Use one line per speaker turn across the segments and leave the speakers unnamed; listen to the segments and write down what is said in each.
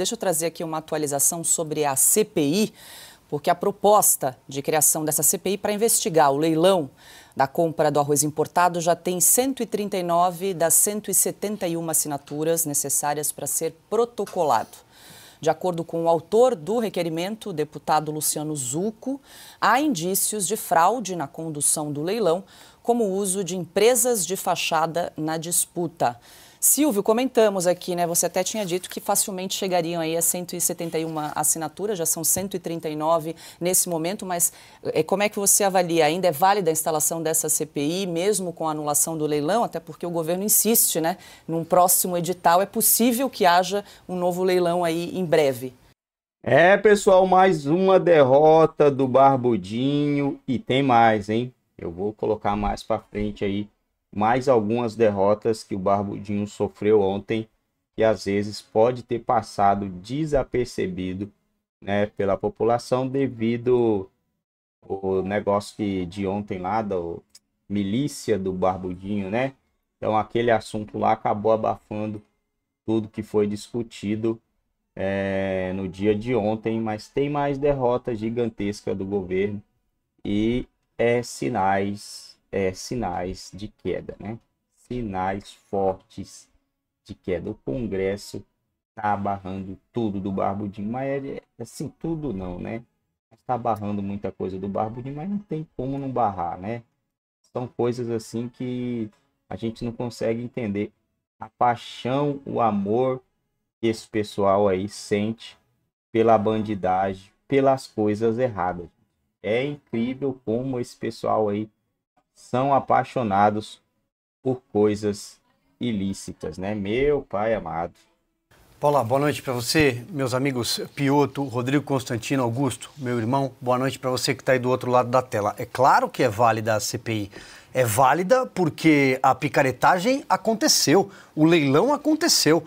Deixa eu trazer aqui uma atualização sobre a CPI, porque a proposta de criação dessa CPI para investigar o leilão da compra do arroz importado já tem 139 das 171 assinaturas necessárias para ser protocolado. De acordo com o autor do requerimento, o deputado Luciano Zuco, há indícios de fraude na condução do leilão, como o uso de empresas de fachada na disputa. Silvio, comentamos aqui, né? Você até tinha dito que facilmente chegariam aí a 171 assinaturas, já são 139 nesse momento, mas eh, como é que você avalia? Ainda é válida a instalação dessa CPI, mesmo com a anulação do leilão? Até porque o governo insiste, né? Num próximo edital é possível que haja um novo leilão aí em breve.
É, pessoal, mais uma derrota do Barbudinho e tem mais, hein? Eu vou colocar mais para frente aí mais algumas derrotas que o Barbudinho sofreu ontem, que às vezes pode ter passado desapercebido né, pela população devido ao negócio que, de ontem lá, da milícia do Barbudinho, né? Então aquele assunto lá acabou abafando tudo que foi discutido é, no dia de ontem, mas tem mais derrota gigantesca do governo e é sinais é, sinais de queda, né? Sinais fortes de queda. O Congresso está barrando tudo do Barbudinho, mas é, é, assim, tudo não, né? Está barrando muita coisa do Barbudinho, mas não tem como não barrar, né? São coisas assim que a gente não consegue entender. A paixão, o amor que esse pessoal aí sente pela bandidagem, pelas coisas erradas. É incrível como esse pessoal aí são apaixonados por coisas ilícitas, né? Meu pai amado.
Olá, boa noite para você, meus amigos Pioto, Rodrigo Constantino, Augusto, meu irmão. Boa noite para você que está aí do outro lado da tela. É claro que é válida a CPI. É válida porque a picaretagem aconteceu, o leilão aconteceu.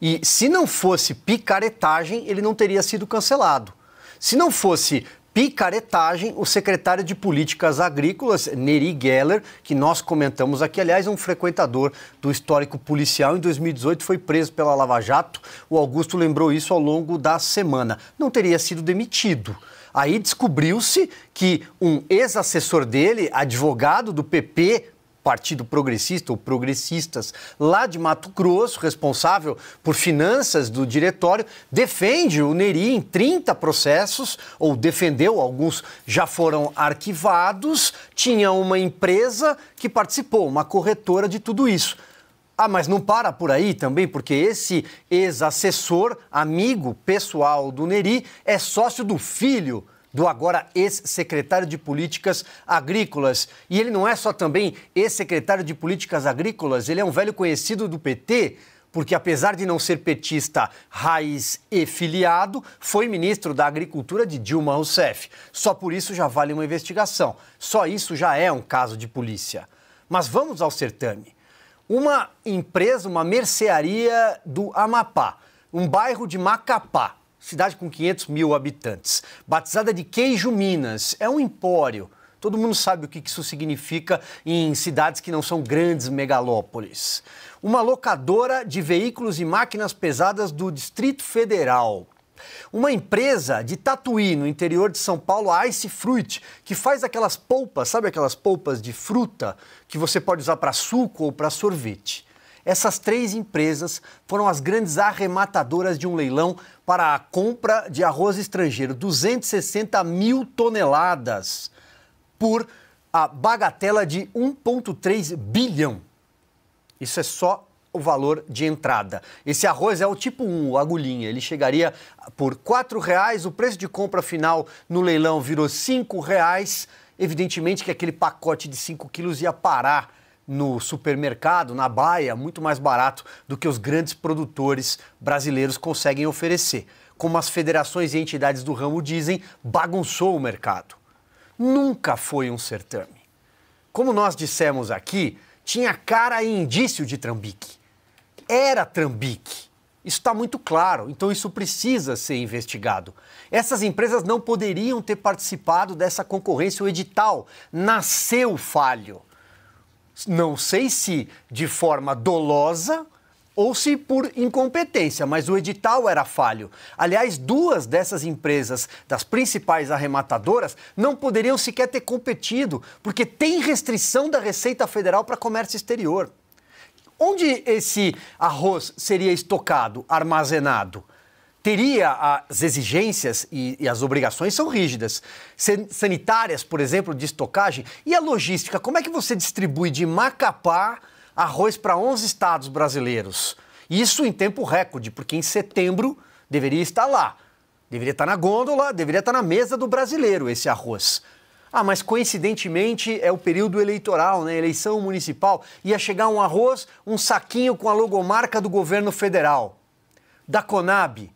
E se não fosse picaretagem, ele não teria sido cancelado. Se não fosse picaretagem o secretário de Políticas Agrícolas, Neri Geller, que nós comentamos aqui, aliás, um frequentador do histórico policial, em 2018 foi preso pela Lava Jato. O Augusto lembrou isso ao longo da semana. Não teria sido demitido. Aí descobriu-se que um ex-assessor dele, advogado do PP, Partido Progressista ou Progressistas lá de Mato Grosso, responsável por finanças do diretório, defende o Neri em 30 processos, ou defendeu, alguns já foram arquivados. Tinha uma empresa que participou, uma corretora de tudo isso. Ah, mas não para por aí também, porque esse ex-assessor, amigo pessoal do Neri, é sócio do filho do agora ex-secretário de Políticas Agrícolas. E ele não é só também ex-secretário de Políticas Agrícolas, ele é um velho conhecido do PT porque apesar de não ser petista raiz e filiado, foi ministro da Agricultura de Dilma Rousseff. Só por isso já vale uma investigação. Só isso já é um caso de polícia. Mas vamos ao certame. Uma empresa, uma mercearia do Amapá, um bairro de Macapá, cidade com 500 mil habitantes, batizada de Queijo Minas. É um empório. Todo mundo sabe o que isso significa em cidades que não são grandes megalópolis. Uma locadora de veículos e máquinas pesadas do Distrito Federal. Uma empresa de Tatuí, no interior de São Paulo, a Ice Fruit, que faz aquelas polpas, sabe aquelas polpas de fruta que você pode usar para suco ou para sorvete. Essas três empresas foram as grandes arrematadoras de um leilão para a compra de arroz estrangeiro, 260 mil toneladas, por a bagatela de 1,3 bilhão. Isso é só o valor de entrada. Esse arroz é o tipo 1, o agulhinha. Ele chegaria por R$ reais. o preço de compra final no leilão virou R$ reais. Evidentemente que aquele pacote de 5 quilos ia parar no supermercado, na baia, muito mais barato do que os grandes produtores brasileiros conseguem oferecer. Como as federações e entidades do ramo dizem, bagunçou o mercado. Nunca foi um certame. Como nós dissemos aqui, tinha cara e indício de trambique. Era trambique. Isso está muito claro, então isso precisa ser investigado. Essas empresas não poderiam ter participado dessa concorrência, o edital nasceu falho não sei se de forma dolosa ou se por incompetência, mas o edital era falho. Aliás, duas dessas empresas, das principais arrematadoras, não poderiam sequer ter competido, porque tem restrição da Receita Federal para comércio exterior. Onde esse arroz seria estocado, armazenado? teria as exigências e, e, as obrigações são rígidas. Sanitárias, por exemplo, de estocagem. E a logística? Como é que você distribui de Macapá arroz para 11 estados brasileiros? Isso em tempo recorde, porque em setembro deveria estar lá. Deveria estar na gôndola, deveria estar na mesa do brasileiro esse arroz. Ah, mas coincidentemente é o período eleitoral, né? Eleição municipal. Ia chegar um arroz, um saquinho com a logomarca do governo federal, da Conab,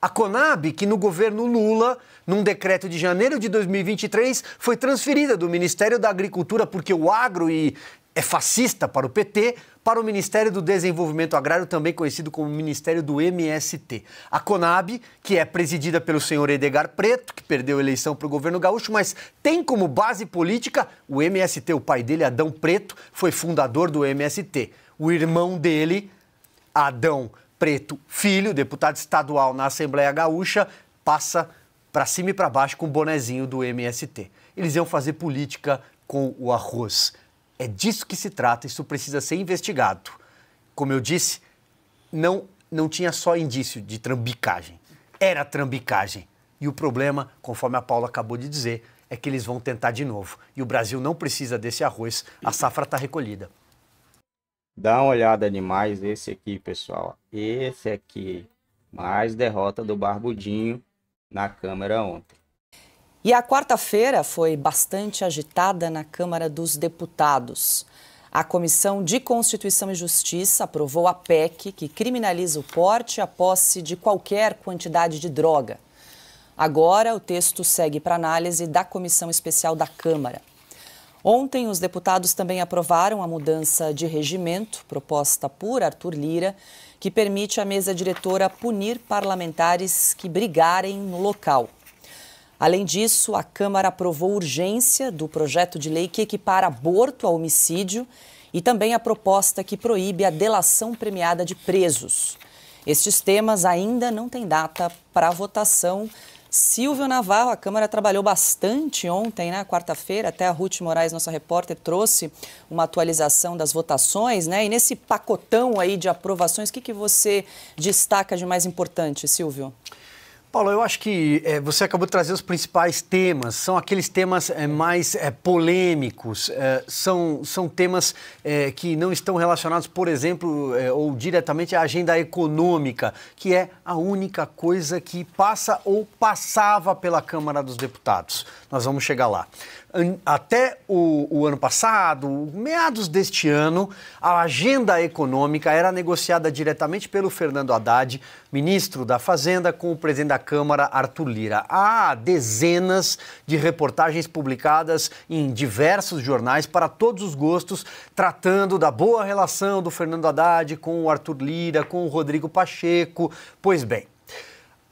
a Conab, que no governo Lula, num decreto de janeiro de 2023, foi transferida do Ministério da Agricultura porque o agro e é fascista para o PT, para o Ministério do Desenvolvimento Agrário, também conhecido como Ministério do MST. A Conab, que é presidida pelo senhor Edgar Preto, que perdeu a eleição para o governo gaúcho, mas tem como base política o MST. O pai dele, Adão Preto, foi fundador do MST. O irmão dele, Adão Preto, Preto Filho, deputado estadual na Assembleia Gaúcha, passa para cima e para baixo com o bonezinho do MST. Eles iam fazer política com o arroz. É disso que se trata, isso precisa ser investigado. Como eu disse, não, não tinha só indício de trambicagem, era trambicagem. E o problema, conforme a Paula acabou de dizer, é que eles vão tentar de novo. E o Brasil não precisa desse arroz, a safra está recolhida.
Dá uma olhada demais esse aqui, pessoal. Esse aqui. Mais derrota do Barbudinho na Câmara ontem.
E a quarta-feira foi bastante agitada na Câmara dos Deputados. A Comissão de Constituição e Justiça aprovou a PEC que criminaliza o porte e a posse de qualquer quantidade de droga. Agora, o texto segue para análise da Comissão Especial da Câmara. Ontem, os deputados também aprovaram a mudança de regimento proposta por Arthur Lira, que permite à mesa diretora punir parlamentares que brigarem no local. Além disso, a Câmara aprovou urgência do projeto de lei que equipara aborto a homicídio e também a proposta que proíbe a delação premiada de presos. Estes temas ainda não têm data para votação Silvio Navarro, a Câmara trabalhou bastante ontem, né, quarta-feira, até a Ruth Moraes, nossa repórter, trouxe uma atualização das votações, né, e nesse pacotão aí de aprovações, o que, que você destaca de mais importante, Silvio?
Paulo, eu acho que é, você acabou de trazer os principais temas. São aqueles temas é, mais é, polêmicos, são, são temas que não estão relacionados, por exemplo, ou diretamente à agenda econômica, que é a única coisa que passa ou passava pela Câmara dos Deputados. Nós vamos chegar lá até o, o, ano passado, meados deste ano, a agenda econômica era negociada diretamente pelo Fernando Haddad, ministro da Fazenda, com o presidente da Câmara, Arthur Lira. Há dezenas de reportagens publicadas em diversos jornais para todos os gostos, tratando da boa relação do Fernando Haddad com o Arthur Lira, com o Rodrigo Pacheco. Pois bem.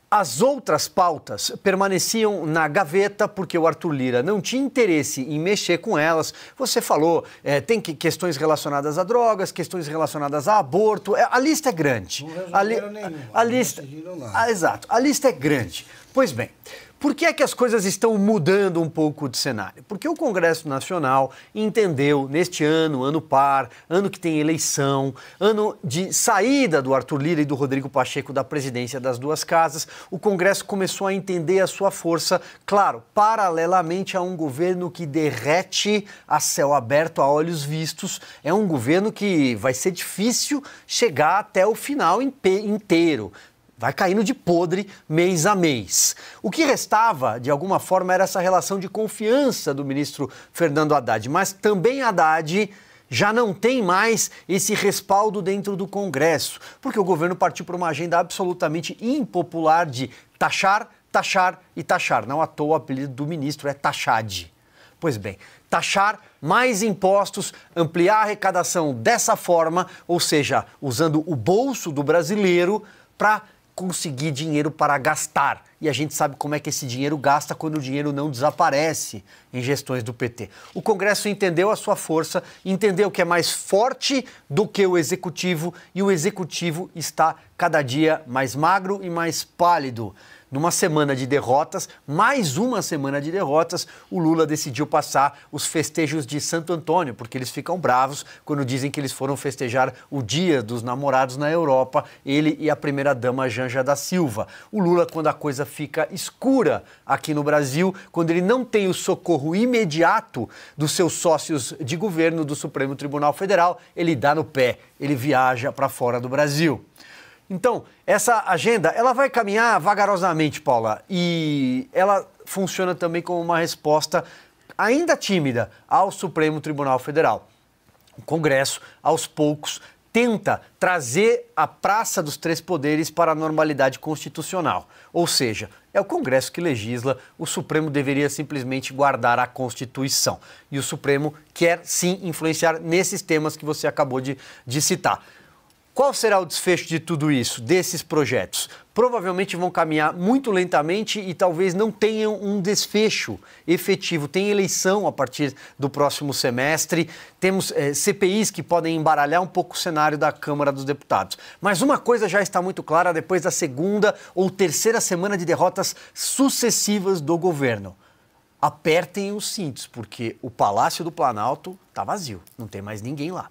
As outras pautas permaneciam na gaveta porque o Arthur Lira não tinha interesse em mexer com elas. Você falou, é, tem que, questões relacionadas a drogas, questões relacionadas a aborto. É, a lista é grande. Não a, li, nenhuma, a, a lista, não ah, exato, a lista é grande. Pois bem, por que é que as coisas estão mudando um pouco de cenário? Porque o Congresso Nacional entendeu neste ano, ano par, ano que tem eleição, ano de saída do Arthur Lira e do Rodrigo Pacheco da presidência das duas casas, o Congresso começou a entender a sua força, claro, paralelamente a um governo que derrete a céu aberto, a olhos vistos. É um governo que vai ser difícil chegar até o final inteiro vai caindo de podre mês a mês. O que restava, de alguma forma, era essa relação de confiança do ministro Fernando Haddad, mas também Haddad já não tem mais esse respaldo dentro do Congresso, porque o governo partiu para uma agenda absolutamente impopular de taxar, taxar e taxar. Não à toa o apelido do ministro é Taxade. Pois bem, taxar mais impostos, ampliar a arrecadação dessa forma, ou seja, usando o bolso do brasileiro para conseguir dinheiro para gastar. E a gente sabe como é que esse dinheiro gasta quando o dinheiro não desaparece em gestões do PT. O Congresso entendeu a sua força, entendeu que é mais forte do que o executivo e o executivo está cada dia mais magro e mais pálido. Numa semana de derrotas, mais uma semana de derrotas, o Lula decidiu passar os festejos de Santo Antônio, porque eles ficam bravos quando dizem que eles foram festejar o Dia dos Namorados na Europa, ele e a primeira-dama Janja da Silva. O Lula, quando a coisa fica escura aqui no Brasil, quando ele não tem o socorro imediato dos seus sócios de governo do Supremo Tribunal Federal, ele dá no pé, ele viaja para fora do Brasil. Então, essa agenda, ela vai caminhar vagarosamente, Paula, e ela funciona também como uma resposta ainda tímida ao Supremo Tribunal Federal. O Congresso, aos poucos, tenta trazer a Praça dos Três Poderes para a normalidade constitucional. Ou seja, é o Congresso que legisla, o Supremo deveria simplesmente guardar a Constituição. E o Supremo quer sim influenciar nesses temas que você acabou de, de citar. Qual será o desfecho de tudo isso, desses projetos? Provavelmente vão caminhar muito lentamente e talvez não tenham um desfecho efetivo. Tem eleição a partir do próximo semestre, temos é, eh, CPIs que podem embaralhar um pouco o cenário da Câmara dos Deputados. Mas uma coisa já está muito clara depois da segunda ou terceira semana de derrotas sucessivas do governo apertem os cintos, porque o Palácio do Planalto está vazio, não tem mais ninguém lá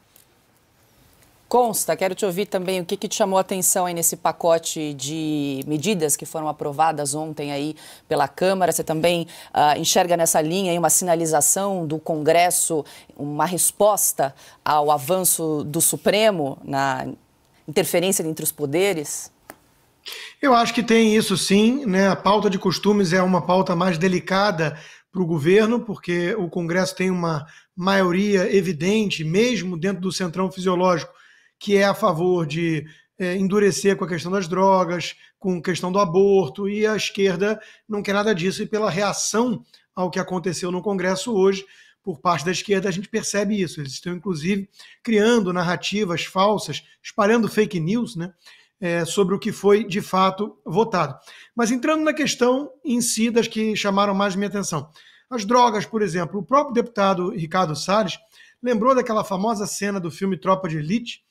consta, quero te ouvir também o que, que te chamou a atenção aí nesse pacote de medidas que foram aprovadas ontem aí pela Câmara. Você também uh, enxerga nessa linha aí uma sinalização do Congresso, uma resposta ao avanço do Supremo na interferência entre os poderes?
Eu acho que tem isso sim, né? A pauta de costumes é uma pauta mais delicada para o governo, porque o Congresso tem uma maioria evidente, mesmo dentro do centrão fisiológico, que é a favor de é, endurecer com a questão das drogas, com a questão do aborto, e a esquerda não quer nada disso. E pela reação ao que aconteceu no Congresso hoje, por parte da esquerda, a gente percebe isso. Eles estão, inclusive, criando narrativas falsas, espalhando fake news né, é, sobre o que foi de fato votado. Mas entrando na questão em si das que chamaram mais minha atenção. As drogas, por exemplo, o próprio deputado Ricardo Salles lembrou daquela famosa cena do filme Tropa de Elite,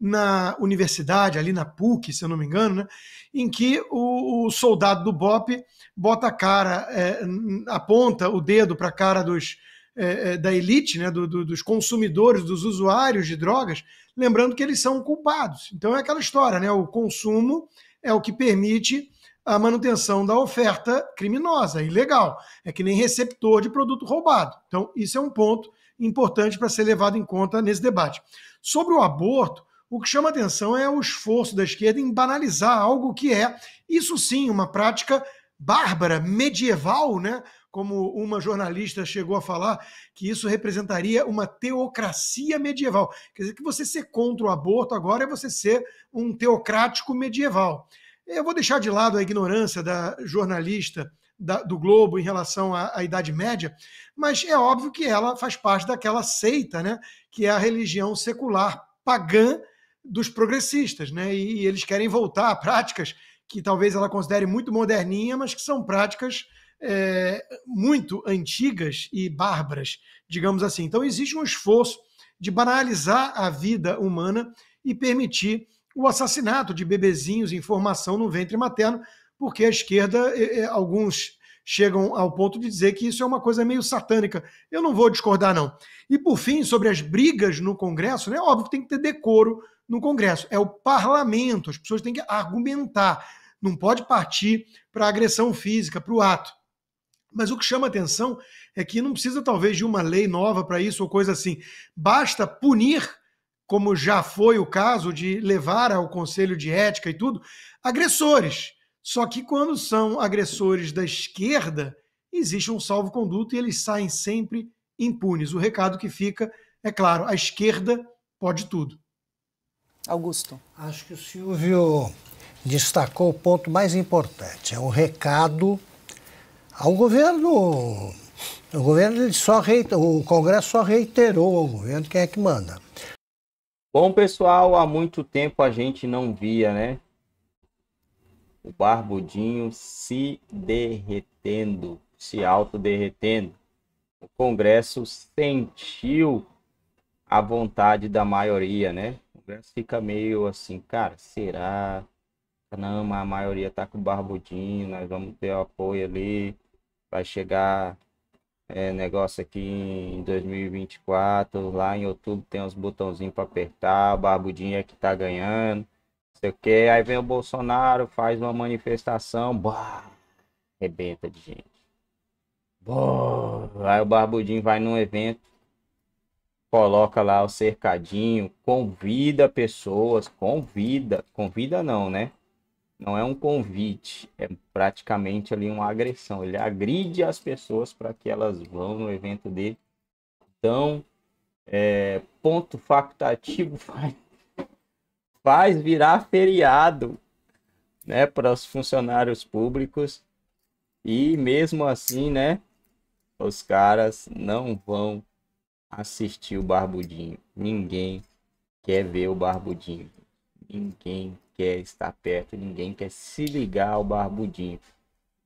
na universidade, ali na PUC, se eu não me engano, né, em que o, o soldado do BOP bota a cara, é, aponta o dedo para a cara dos, é, é, da elite, né, do, do, dos consumidores, dos usuários de drogas, lembrando que eles são culpados. Então é aquela história, né, o consumo é o que permite a manutenção da oferta criminosa, ilegal. É que nem receptor de produto roubado. Então, isso é um ponto importante para ser levado em conta nesse debate. Sobre o aborto, o que chama atenção é o esforço da esquerda em banalizar algo que é, isso sim, uma prática bárbara, medieval, né? Como uma jornalista chegou a falar, que isso representaria uma teocracia medieval. Quer dizer, que você ser contra o aborto agora é você ser um teocrático medieval. Eu vou deixar de lado a ignorância da jornalista da, do Globo em relação à, à, Idade Média, mas é óbvio que ela faz parte daquela seita, né? Que é a religião secular pagã dos progressistas, né? E eles querem voltar a práticas que talvez ela considere muito moderninha, mas que são práticas é, muito antigas e bárbaras, digamos assim. Então existe um esforço de banalizar a vida humana e permitir o assassinato de bebezinhos em formação no ventre materno, porque a esquerda, é, é, alguns chegam ao ponto de dizer que isso é uma coisa meio satânica. Eu não vou discordar, não. E por fim, sobre as brigas no Congresso, né? Óbvio que tem que ter decoro no Congresso. É o parlamento, as pessoas têm que argumentar. Não pode partir para agressão física, para o ato. Mas o que chama atenção é que não precisa, talvez, de uma lei nova para isso ou coisa assim. Basta punir, como já foi o caso de levar ao Conselho de Ética e tudo, agressores só que quando são agressores da esquerda, existe um salvo-conduto e eles saem sempre impunes. O recado que fica é claro: a esquerda pode tudo. Augusto. Acho que o Silvio destacou o ponto mais importante: é o recado ao governo. O governo só reiterou, o Congresso só reiterou ao governo quem é que manda.
Bom, pessoal, há muito tempo a gente não via, né? o barbudinho se derretendo, se autoderretendo. O Congresso sentiu a vontade da maioria, né? O Congresso fica meio assim, cara, será? Não, mas a maioria tá com barbudinho, nós vamos ter apoio ali, vai chegar é, negócio aqui em 2024, lá em outubro tem uns botãozinhos para apertar, barbudinho é que tá ganhando sei o que. Aí vem o Bolsonaro, faz uma manifestação, bah, rebenta de gente. Bah. Aí o Barbudinho vai num evento, coloca lá o cercadinho, convida pessoas, convida, convida não, né? Não é um convite, é praticamente ali uma agressão. Ele agride as pessoas para que elas vão no evento dele. Então, é, ponto facultativo faz faz virar feriado, né, para os funcionários públicos. E mesmo assim, né, os caras não vão assistir o Barbudinho. Ninguém quer ver o Barbudinho. Ninguém quer estar perto, ninguém quer se ligar ao Barbudinho.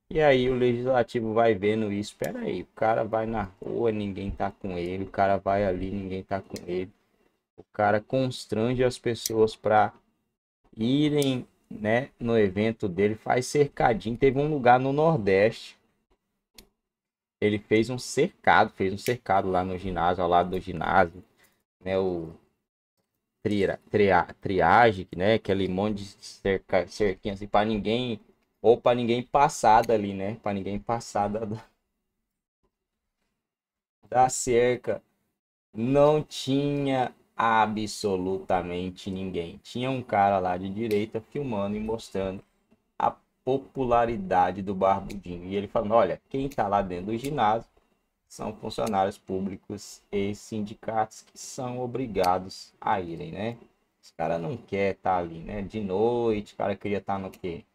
E aí o legislativo vai vendo isso. Espera aí, o cara vai na rua, ninguém tá com ele. O cara vai ali, ninguém tá com ele. O cara constrange as pessoas para irem, né, no evento dele, faz cercadinho. Teve um lugar no Nordeste. Ele fez um cercado, fez um cercado lá no ginásio, ao lado do ginásio, né, o tria, tria, triagem, né, aquele monte de cerca, cerquinha assim para ninguém ou para ninguém passar dali, né? Para ninguém passar da, da cerca. Não tinha absolutamente ninguém. Tinha um cara lá de direita filmando e mostrando a popularidade do Barbudinho. E ele falando: olha, quem está lá dentro do ginásio são funcionários públicos e sindicatos que são obrigados a irem, né? Os cara não quer estar tá ali, né? De noite, o cara queria estar tá no quê?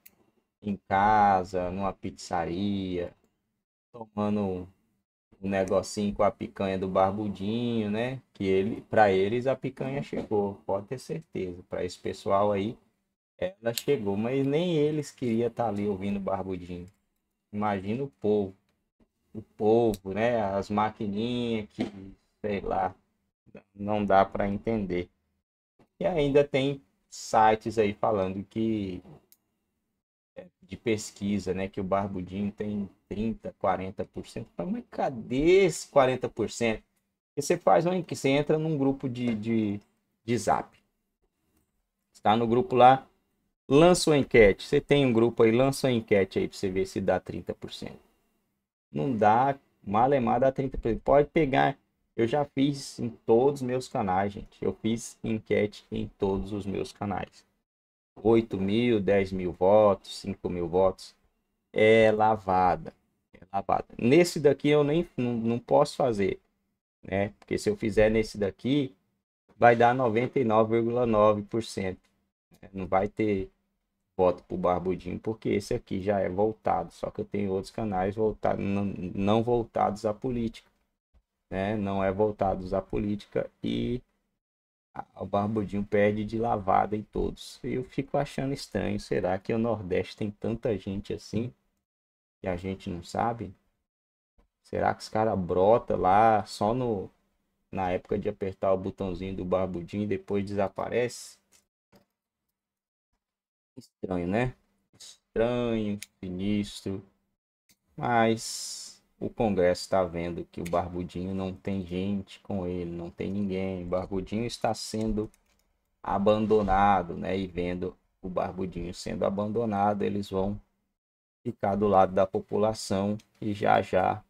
Em casa, numa pizzaria, tomando o um negocinho com a picanha do barbudinho, né? Que ele, para eles a picanha chegou, pode ter certeza. Para esse pessoal aí, ela chegou, mas nem eles queriam estar tá ali ouvindo barbudinho. Imagina o povo, o povo, né? As maquininhas que, sei lá, não dá para entender. E ainda tem sites aí falando que de pesquisa, né? Que o barbudinho tem 30%, 40%. Mas cadê esse 40%? Porque você faz um. Você entra num grupo de, de, de zap. Está no grupo lá, lança uma enquete. Você tem um grupo aí, lança uma enquete aí para você ver se dá 30%. Não dá, malemar dá 30%. Pode pegar. Eu já fiz em todos os meus canais, gente. Eu fiz enquete em todos os meus canais. 8 mil, 10 mil votos, 5 mil votos, é lavada. É lavada. Nesse daqui eu nem não, não posso fazer, né? Porque se eu fizer nesse daqui, vai dar 99,9%. Né? Não vai ter voto para o Barbudinho, porque esse aqui já é voltado. Só que eu tenho outros canais voltados não, não voltados à política. Né? Não é voltados à política e o Barbudinho perde de lavada em todos. Eu fico achando estranho. Será que o Nordeste tem tanta gente assim que a gente não sabe? Será que os caras brota lá só no na época de apertar o botãozinho do Barbudinho e depois desaparece? Estranho, né? Estranho, sinistro. Mas o Congresso está vendo que o Barbudinho não tem gente com ele, não tem ninguém. O Barbudinho está sendo abandonado, né? E vendo o Barbudinho sendo abandonado, eles vão ficar do lado da população e já já,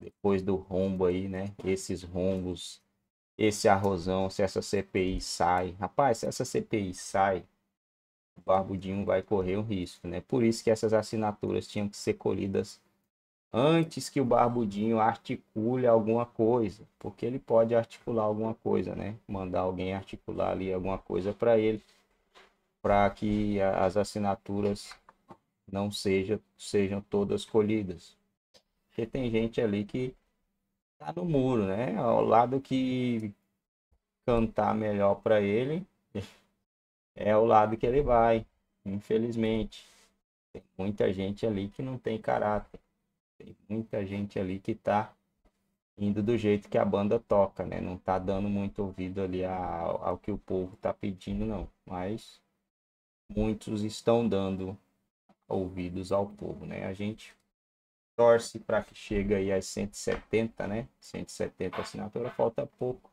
depois do rombo aí, né? Esses rombos, esse arrozão, se essa CPI sai. Rapaz, se essa CPI sai, o Barbudinho vai correr o risco, né? Por isso que essas assinaturas tinham que ser colhidas antes que o Barbudinho articule alguma coisa, porque ele pode articular alguma coisa, né? Mandar alguém articular ali alguma coisa para ele, para que as assinaturas não seja, sejam todas colhidas. Porque tem gente ali que tá no muro, né? Ao lado que cantar melhor para ele é o lado que ele vai, infelizmente. Tem muita gente ali que não tem caráter tem muita gente ali que tá indo do jeito que a banda toca, né? Não tá dando muito ouvido ali ao, ao que o povo tá pedindo, não. Mas muitos estão dando ouvidos ao povo, né? A gente torce para que chegue aí às 170, né? 170 assinaturas, falta pouco,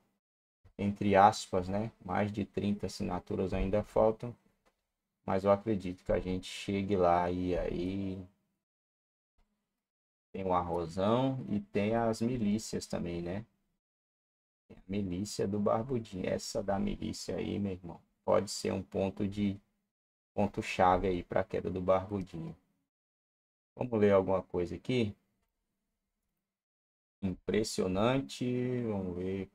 entre aspas, né? Mais de 30 assinaturas ainda faltam, mas eu acredito que a gente chegue lá e aí tem o arrozão e tem as milícias também, né? A milícia do Barbudinho. Essa da milícia aí, meu irmão, pode ser um ponto de ponto chave aí para a queda do Barbudinho. Vamos ler alguma coisa aqui. Impressionante. Vamos ver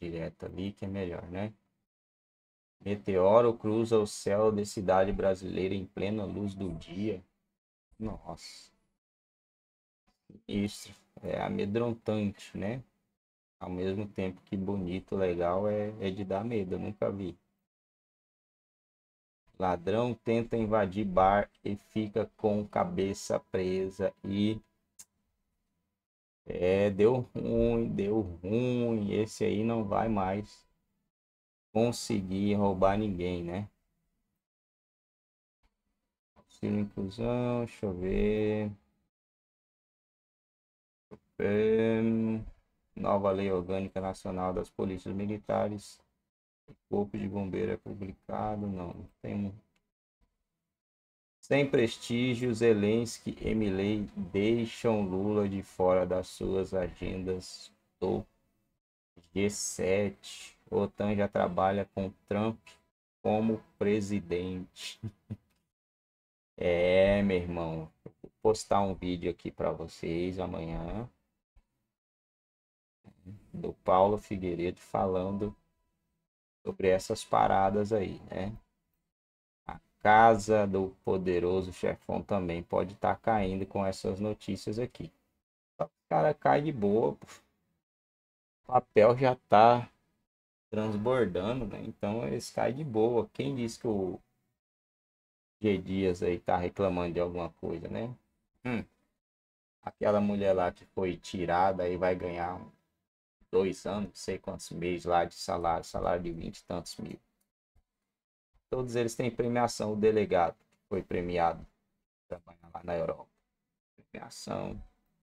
direto ali que é melhor, né? Meteoro cruza o céu da cidade brasileira em plena luz do dia. Nossa. isso É amedrontante, né? Ao mesmo tempo que bonito, legal, é, é de dar medo. Eu nunca vi. Ladrão tenta invadir bar e fica com cabeça presa e. É, deu ruim, deu ruim. Esse aí não vai mais conseguir roubar ninguém, né? Auxílio inclusão, deixa eu ver. Nova Lei Orgânica Nacional das Polícias Militares. O Corpo de Bombeiro é publicado? Não, não tem. Sem prestígio, Zelensky e Milley deixam Lula de fora das suas agendas do G7. OTAN já trabalha com Trump como presidente. É, meu irmão. Vou postar um vídeo aqui para vocês amanhã do Paulo Figueiredo falando sobre essas paradas aí, né? A casa do poderoso chefão também pode estar tá caindo com essas notícias aqui. O cara cai de boa, o papel já tá transbordando, né? Então eles caem de boa. Quem disse que o G Dias aí tá reclamando de alguma coisa, né? Hum. Aquela mulher lá que foi tirada aí vai ganhar dois anos, não sei quantos meses lá de salário, salário de vinte e tantos mil. Todos eles têm premiação, o delegado foi premiado, trabalha lá na Europa. Premiação,